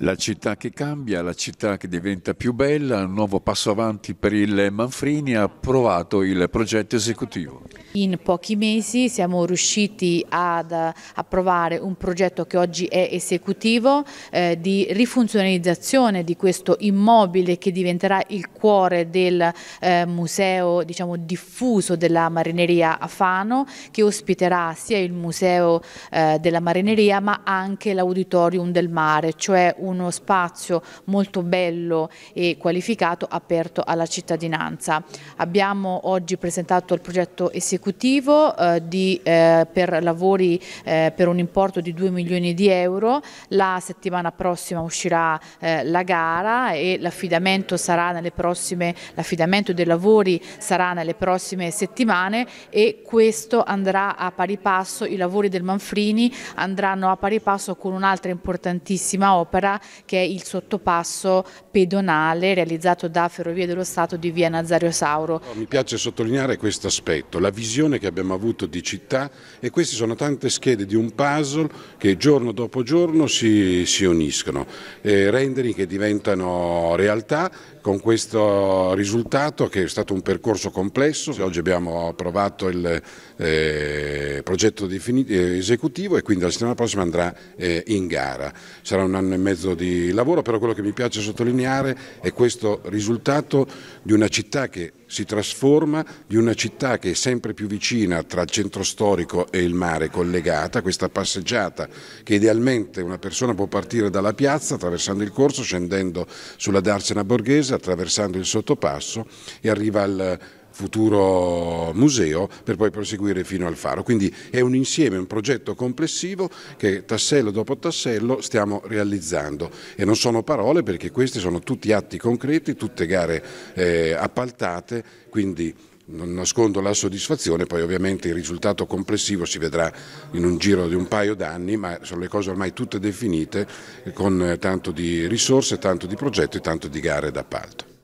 La città che cambia, la città che diventa più bella, un nuovo passo avanti per il Manfrini ha approvato il progetto esecutivo. In pochi mesi siamo riusciti ad approvare un progetto che oggi è esecutivo eh, di rifunzionalizzazione di questo immobile che diventerà il cuore del eh, museo diciamo, diffuso della marineria a Fano che ospiterà sia il museo eh, della marineria ma anche l'auditorium del mare, cioè un uno spazio molto bello e qualificato aperto alla cittadinanza. Abbiamo oggi presentato il progetto esecutivo eh, di, eh, per lavori eh, per un importo di 2 milioni di euro, la settimana prossima uscirà eh, la gara e l'affidamento dei lavori sarà nelle prossime settimane e questo andrà a pari passo, i lavori del Manfrini andranno a pari passo con un'altra importantissima opera che è il sottopasso pedonale realizzato da Ferrovie dello Stato di via Nazario Sauro. Oh, mi piace sottolineare questo aspetto, la visione che abbiamo avuto di città e queste sono tante schede di un puzzle che giorno dopo giorno si, si uniscono, eh, rendering che diventano realtà con questo risultato che è stato un percorso complesso. Oggi abbiamo approvato il eh, progetto eh, esecutivo e quindi la settimana prossima andrà eh, in gara. Sarà un anno e mezzo di lavoro, però quello che mi piace sottolineare è questo risultato di una città che si trasforma di una città che è sempre più vicina tra il centro storico e il mare collegata, questa passeggiata che idealmente una persona può partire dalla piazza attraversando il corso, scendendo sulla Darsena Borghese, attraversando il sottopasso e arriva al futuro museo per poi proseguire fino al faro. Quindi è un insieme, un progetto complessivo che tassello dopo tassello stiamo realizzando e non sono parole perché questi sono tutti atti concreti, tutte gare eh, appaltate, quindi non nascondo la soddisfazione, poi ovviamente il risultato complessivo si vedrà in un giro di un paio d'anni, ma sono le cose ormai tutte definite eh, con eh, tanto di risorse, tanto di progetto e tanto di gare d'appalto.